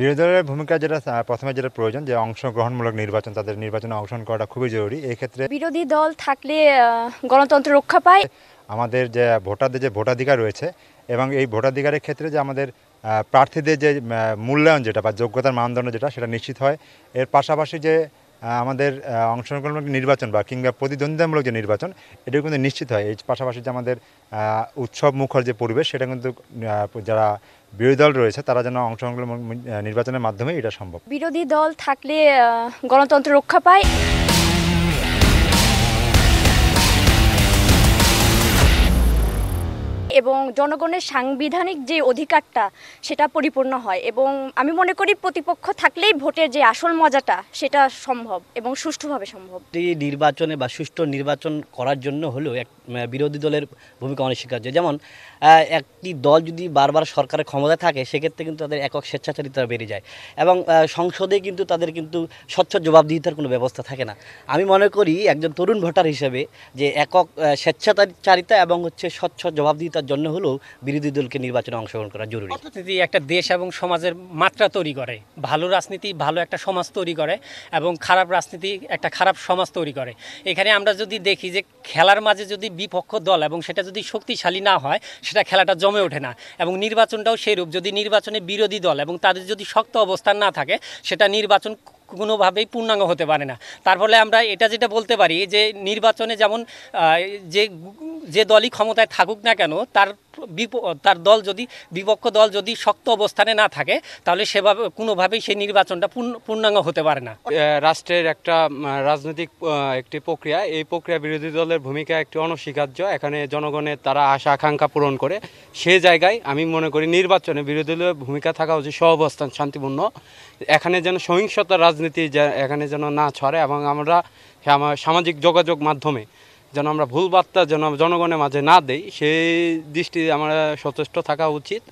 বিরোধী দলের ভূমিকা যেটা প্রথমে যেটা প্রয়োজন যে অংশগ্রহণমূলক নির্বাচন তাদের নির্বাচনে অংশগ্রহণ করাটা খুবই জরুরি ক্ষেত্রে বিরোধী দল থাকলে গণতন্ত্র রক্ষা পায় আমাদের যে ভোটারদের যে ভোটাধিকার রয়েছে এবং এই ভোটাধিকারের ক্ষেত্রে যে আমাদের প্রার্থীদের যে মূল্যায়ন যেটা বা যোগ্যতার মানদণ্ড যেটা সেটা নিশ্চিত হয় এর পাশাপাশি যে আমাদের অংশগ্রহণমূলক নির্বাচন বা কিংবা প্রতিদ্বন্দ্বিতামূলক যে নির্বাচন এটা কিন্তু নিশ্চিত হয় এই পাশাপাশি যে আমাদের উৎসব মুখর যে পরিবেশ সেটা কিন্তু যারা বিরোধী দল রয়েছে তারা যেন অংশগ্রহণ নির্বাচনের মাধ্যমে এটা সম্ভব বিরোধী দল থাকলে গণতন্ত্র রক্ষা পায় এবং জনগণের সাংবিধানিক যে অধিকারটা সেটা পরিপূর্ণ হয় এবং আমি মনে করি প্রতিপক্ষ থাকলেই ভোটের যে আসল মজাটা সেটা সম্ভব এবং সুষ্ঠুভাবে সম্ভব এই নির্বাচনে বা সুষ্ঠু নির্বাচন করার জন্য হলেও এক বিরোধী দলের ভূমিকা অনস্বীকার্য যেমন একটি দল যদি বারবার সরকারের ক্ষমতা থাকে সেক্ষেত্রে কিন্তু তাদের একক স্বেচ্ছাচারিতা বেড়ে যায় এবং সংসদে কিন্তু তাদের কিন্তু স্বচ্ছ জবাবদিহিতার কোনো ব্যবস্থা থাকে না আমি মনে করি একজন তরুণ ভোটার হিসেবে যে একক স্বেচ্ছাচারিতা এবং হচ্ছে স্বচ্ছ জবাবদিহিতা সচেতনতার জন্য হলেও বিরোধী দলকে নির্বাচনে অংশগ্রহণ করা জরুরি অর্থনীতি একটা দেশ এবং সমাজের মাত্রা তৈরি করে ভালো রাজনীতি ভালো একটা সমাজ তৈরি করে এবং খারাপ রাজনীতি একটা খারাপ সমাজ তৈরি করে এখানে আমরা যদি দেখি যে খেলার মাঝে যদি বিপক্ষ দল এবং সেটা যদি শক্তিশালী না হয় সেটা খেলাটা জমে ওঠে না এবং নির্বাচনটাও সেরূপ যদি নির্বাচনে বিরোধী দল এবং তাদের যদি শক্ত অবস্থান না থাকে সেটা নির্বাচন কোনোভাবেই পূর্ণাঙ্গ হতে পারে না তার ফলে আমরা এটা যেটা বলতে পারি যে নির্বাচনে যেমন যে যে দলই ক্ষমতায় থাকুক না কেন তার তার দল যদি বিপক্ষ দল যদি শক্ত অবস্থানে না থাকে তাহলে সেভাবে কোনোভাবেই সেই নির্বাচনটা পূর্ণাঙ্গ হতে পারে না রাষ্ট্রের একটা রাজনৈতিক একটি প্রক্রিয়া এই প্রক্রিয়া বিরোধী দলের ভূমিকা একটি অনস্বীকার্য এখানে জনগণের তারা আশা আকাঙ্ক্ষা পূরণ করে সে জায়গায় আমি মনে করি নির্বাচনে বিরোধী দলের ভূমিকা থাকা উচিত সহবস্থান শান্তিপূর্ণ এখানে যেন সহিংসতা রাজনীতি এখানে যেন না ছড়ে এবং আমরা সামাজিক যোগাযোগ মাধ্যমে যেন আমরা ভুল বার্তা যেন জনগণের মাঝে না দেই সেই দৃষ্টি আমরা সচেষ্ট থাকা উচিত